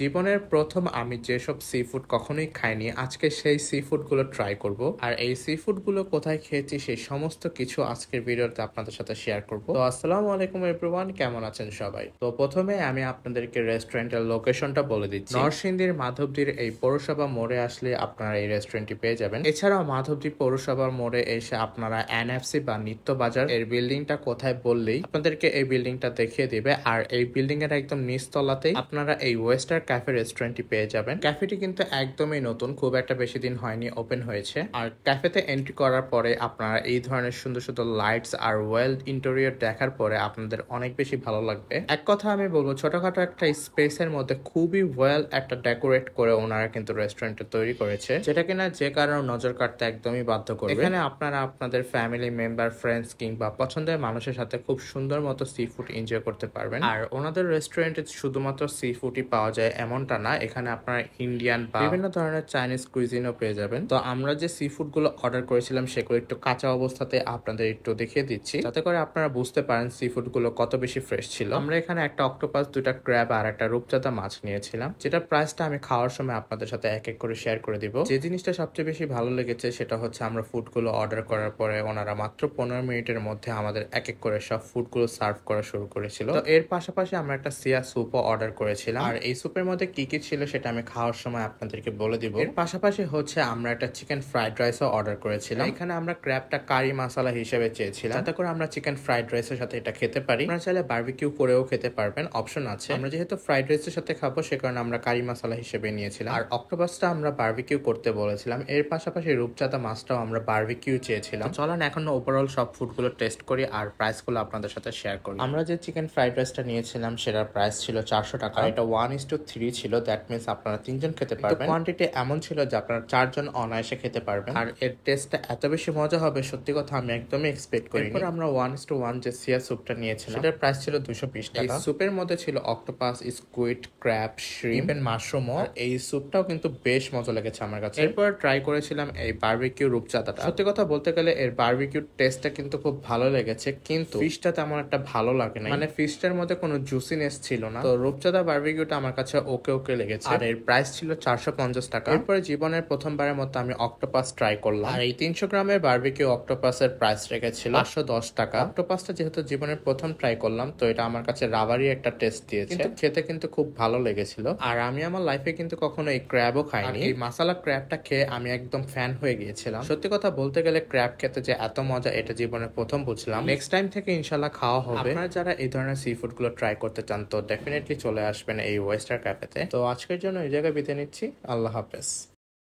জীবনের প্রথম আমি যেসব সি ফুড কখনোই খাইনি আজকে সেই সি ফুডগুলো ট্রাই করব আর এই সি ফুডগুলো কোথায় খেয়েছি সেই সমস্ত কিছু আজকের ভিডিওতে আপনাদের সাথে শেয়ার করব তো আসসালামু আলাইকুম এভরিওয়ান কেমন আছেন সবাই তো প্রথমে আমি আপনাদেরকে রেস্টুরেন্টের লোকেশনটা বলে দিচ্ছি নরসিংদীর মাধবদীর এই পৌরসভা মোড়ে আসলে আপনারা এই রেস্টুরেন্টটি পেয়ে যাবেন এছাড়াও মাধবদীর পৌরসভার মোড়ে এসে আপনারা এনএফসি বা নিত্য বাজার এর বিল্ডিংটা কোথায় বললেই আপনাদেরকে এই বিল্ডিংটা দেখিয়ে দিবে আর এই বিল্ডিং এর একদম নিচতলাতেই আপনারা এই ওয়েস্টার ক্যাফে রেস্টুরেন্টটি পেয়ে যাবেন ক্যাফেটি কিন্তু একদমই নতুন খুব একটা বেশি দিন হয়নি ওপেন হয়েছে আর ক্যাফেতে এন্ট্রি করার পরে আপনারা এই ধরনের সুন্দর সুন্দর লাইটস আর ওয়েল ইন্টেরিয়র দেখার পরে আপনাদের অনেক বেশি ভালো লাগবে এক কথা আমি বলবো ছোটখাটো একটা স্পেসের মধ্যে খুবই ওয়েল একটা ডেকোরেট করে ওনারা কিন্তু রেস্টুরেন্টটা তৈরি করেছে যেটা কিনা যে কারণে নজর কাটতে একদমই বাধ্য করবে এখানে আপনারা আপনাদের ফ্যামিলি মেম্বার ফ্রেন্ডস কিংবা পছন্দের মানুষের সাথে খুব সুন্দর মতো সি ফুড এনজয় করতে পারবেন আর ওনাদের রেস্টুরেন্টে শুধুমাত্র সি ফুডই পাওয়া যায় এমনটা না এখানে আপনারা ইন্ডিয়ান বা বিভিন্ন ধরনের চাইনিজ কুইজিনও পেয়ে যাবেন তো আমরা যে সি ফুডগুলো অর্ডার করেছিলাম সেগুলো একটু কাঁচা অবস্থাতে আপনাদের একটু দেখিয়ে দিচ্ছি যাতে করে আপনারা বুঝতে পারেন সি ফুডগুলো কত বেশি ফ্রেশ ছিল আমরা এখানে একটা অক্টোপাস দুটা ক্র্যাব আর একটা রূপচাঁদা মাছ নিয়েছিলাম যেটা প্রাইসটা আমি খাওয়ার সময় আপনাদের সাথে এক এক করে শেয়ার করে দিব যে জিনিসটা সবচেয়ে বেশি ভালো লেগেছে সেটা হচ্ছে আমরা ফুডগুলো অর্ডার করার পরে ওনারা মাত্র পনেরো মিনিটের মধ্যে আমাদের এক এক করে সব ফুডগুলো সার্ভ করা শুরু করেছিল তো এর পাশাপাশি আমরা একটা সিয়া সুপও অর্ডার করেছিলাম আর এই সুপের মধ্যে কি কি ছিল সেটা আমি খাওয়ার সময় আপনাদেরকে বলে দিব এর পাশাপাশি হচ্ছে আমরা একটা চিকেন ফ্রাইড রাইসও অর্ডার করেছিলাম এখানে আমরা ক্র্যাবটা কারি মশলা হিসেবে চেয়েছিলাম যাতে করে আমরা চিকেন ফ্রাইড রাইসের সাথে এটা খেতে পারি আপনারা চাইলে বার্বিকিউ করেও খেতে পারবেন অপশন আছে আমরা যেহেতু ফ্রাইড রাইসের সাথে খাবো সে কারণে আমরা কারি মশলা হিসেবে নিয়েছিলাম আর অক্টোবাসটা আমরা বার্বিকিউ করতে বলেছিলাম এর পাশাপাশি রূপচাঁদা মাছটাও আমরা বার্বিকিউ চেয়েছিলাম চলেন এখন ওভারঅল সব ফুডগুলো টেস্ট করি আর প্রাইসগুলো আপনাদের সাথে শেয়ার করি আমরা যে চিকেন ফ্রাইড রাইসটা নিয়েছিলাম সেটার প্রাইস ছিল চারশো টাকা হ্যাঁ। এটা ওয়ান ইস টু থ্রি খিচুড়ি ছিল দ্যাট মিনস আপনারা তিনজন খেতে পারবেন কোয়ান্টিটি এমন ছিল যে আপনারা চারজন অনায়াসে খেতে পারবেন আর এর টেস্টটা এত বেশি মজা হবে সত্যি কথা আমি একদমই এক্সপেক্ট করি এরপর আমরা ওয়ান ইস টু ওয়ান যে সিয়া স্যুপটা নিয়েছিলাম সেটার প্রাইস ছিল দুশো বিশ টাকা স্যুপের মধ্যে ছিল octopus squid crab shrimp and মাশরুমও এই স্যুপটাও কিন্তু বেশ মজা লেগেছে আমার কাছে এরপর ট্রাই করেছিলাম এই বার্বিকিউ রূপচাঁদাটা সত্যি কথা বলতে গেলে এর বার্বিকিউ টেস্টটা কিন্তু খুব ভালো লেগেছে কিন্তু ফিশটা তেমন একটা ভালো লাগে না মানে ফিশটার মধ্যে কোনো জুসিনেস ছিল না তো রূপচাঁদা বার্বিকিউটা আমার কাছে ওকে ওকে লেগেছে আর এর প্রাইস ছিল চারশো পঞ্চাশ টাকা এরপরে জীবনের প্রথমবারের মতো আমি অক্টোপাস ট্রাই করলাম আর এই তিনশো গ্রামের বার্বিকিউ অক্টোপাসের প্রাইস রেখেছিল আটশো দশ টাকা অক্টোপাসটা যেহেতু জীবনের প্রথম ট্রাই করলাম তো এটা আমার কাছে রাবারই একটা টেস্ট দিয়েছে খেতে কিন্তু খুব ভালো লেগেছিল আর আমি আমার লাইফে কিন্তু কখনো এই ক্র্যাবও খাইনি এই মাসালা ক্র্যাবটা খেয়ে আমি একদম ফ্যান হয়ে গিয়েছিলাম সত্যি কথা বলতে গেলে ক্র্যাব খেতে যে এত মজা এটা জীবনের প্রথম বুঝলাম নেক্সট টাইম থেকে ইনশাল্লাহ খাওয়া হবে আপনারা যারা এই ধরনের সি ফুড গুলো ট্রাই করতে চান তো ডেফিনেটলি চলে আসবেন এই ওয়েস্টার পেতে তো আজকের জন্য এই জায়গায় বিদায় নিচ্ছি আল্লাহ হাফেজ